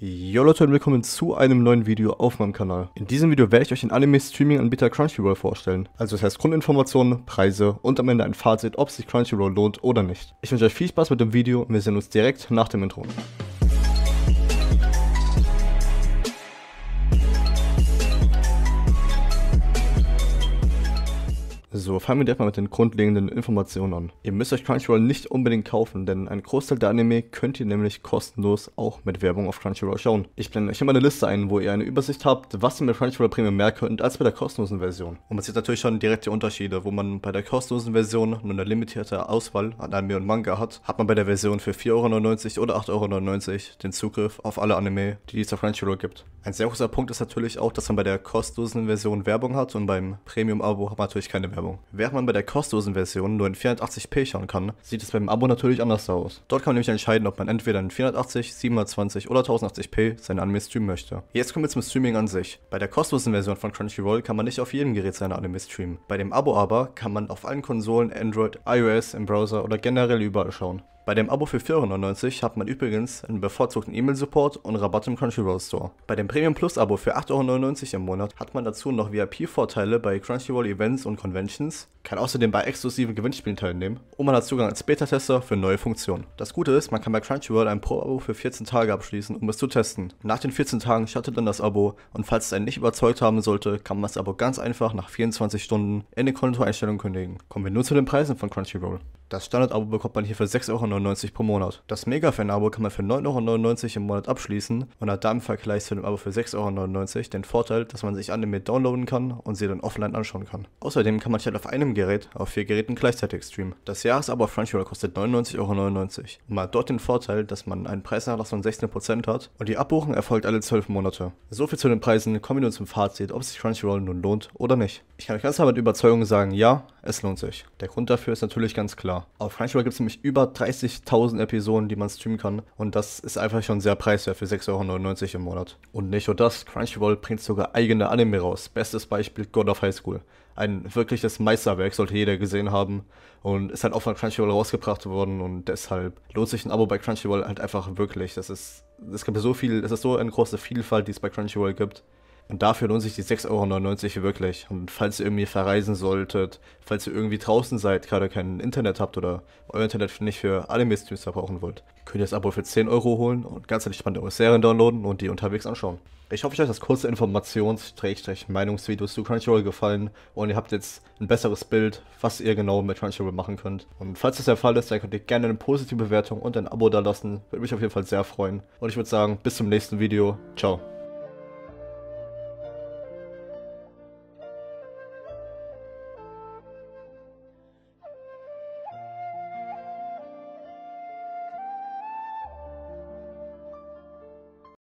Jo Leute und willkommen zu einem neuen Video auf meinem Kanal. In diesem Video werde ich euch den Anime-Streaming-Anbieter Crunchyroll vorstellen. Also das heißt Grundinformationen, Preise und am Ende ein Fazit, ob sich Crunchyroll lohnt oder nicht. Ich wünsche euch viel Spaß mit dem Video und wir sehen uns direkt nach dem Intro. Also fangen wir direkt mal mit den grundlegenden Informationen an. Ihr müsst euch Crunchyroll nicht unbedingt kaufen, denn ein Großteil der Anime könnt ihr nämlich kostenlos auch mit Werbung auf Crunchyroll schauen. Ich blende euch immer eine Liste ein, wo ihr eine Übersicht habt, was ihr mit Crunchyroll Premium mehr könnt als bei der kostenlosen Version. Und man sieht natürlich schon direkte Unterschiede, wo man bei der kostenlosen Version nur eine limitierte Auswahl an Anime und Manga hat, hat man bei der Version für 4,99 Euro oder 8,99 Euro den Zugriff auf alle Anime, die es auf Crunchyroll gibt. Ein sehr großer Punkt ist natürlich auch, dass man bei der kostenlosen Version Werbung hat und beim Premium-Abo hat man natürlich keine Werbung. Während man bei der kostenlosen Version nur in 480p schauen kann, sieht es beim Abo natürlich anders aus. Dort kann man nämlich entscheiden, ob man entweder in 480, 720 oder 1080p seine Anime streamen möchte. Jetzt kommen wir zum Streaming an sich. Bei der kostenlosen Version von Crunchyroll kann man nicht auf jedem Gerät seine Anime streamen. Bei dem Abo aber kann man auf allen Konsolen, Android, iOS, im Browser oder generell überall schauen. Bei dem Abo für 4,99 hat man übrigens einen bevorzugten E-Mail-Support und Rabatt im Crunchyroll Store. Bei dem Premium Plus Abo für 8,99 im Monat hat man dazu noch VIP-Vorteile bei Crunchyroll Events und Conventions, kann außerdem bei exklusiven Gewinnspielen teilnehmen und man hat Zugang als Beta-Tester für neue Funktionen. Das Gute ist, man kann bei Crunchyroll ein Pro-Abo für 14 Tage abschließen, um es zu testen. Nach den 14 Tagen startet dann das Abo und falls es einen nicht überzeugt haben sollte, kann man das Abo ganz einfach nach 24 Stunden in den Kontoeinstellungen kündigen. Kommen wir nun zu den Preisen von Crunchyroll. Das Standard-Abo bekommt man hier für 6,99 Euro pro Monat. Das Mega-Fan-Abo kann man für 9,99 Euro im Monat abschließen und hat da im Vergleich zu dem Abo für 6,99 Euro den Vorteil, dass man sich Anime downloaden kann und sie dann offline anschauen kann. Außerdem kann man statt halt auf einem Gerät auf vier Geräten gleichzeitig streamen. Das Jahresabo auf Crunchyroll kostet 99,99 Euro und man hat dort den Vorteil, dass man einen Preisnachlass von 16% hat und die Abbuchung erfolgt alle 12 Monate. Soviel zu den Preisen, kommen wir nun zum Fazit, ob sich Crunchyroll nun lohnt oder nicht. Ich kann euch ganz klar mit Überzeugung sagen, ja, es lohnt sich. Der Grund dafür ist natürlich ganz klar. Auf Crunchyroll gibt es nämlich über 30.000 Episoden, die man streamen kann. Und das ist einfach schon sehr preiswert für 6,99 Euro im Monat. Und nicht nur das, Crunchyroll bringt sogar eigene Anime raus. Bestes Beispiel God of High School. Ein wirkliches Meisterwerk sollte jeder gesehen haben. Und ist halt auch von Crunchyroll rausgebracht worden. Und deshalb lohnt sich ein Abo bei Crunchyroll halt einfach wirklich. Das ist, es gibt so viel, es ist so eine große Vielfalt, die es bei Crunchyroll gibt. Und dafür lohnt sich die 6,99 Euro wirklich. Und falls ihr irgendwie verreisen solltet, falls ihr irgendwie draußen seid, gerade kein Internet habt oder euer Internet nicht für alle streams verbrauchen wollt, könnt ihr das Abo für 10 Euro holen und ganz entspannt eure Serien downloaden und die unterwegs anschauen. Ich hoffe, euch hat das kurze Informations-Meinungsvideo zu Crunchyroll gefallen und ihr habt jetzt ein besseres Bild, was ihr genau mit Crunchyroll machen könnt. Und falls das der Fall ist, dann könnt ihr gerne eine positive Bewertung und ein Abo dalassen. Würde mich auf jeden Fall sehr freuen. Und ich würde sagen, bis zum nächsten Video. Ciao.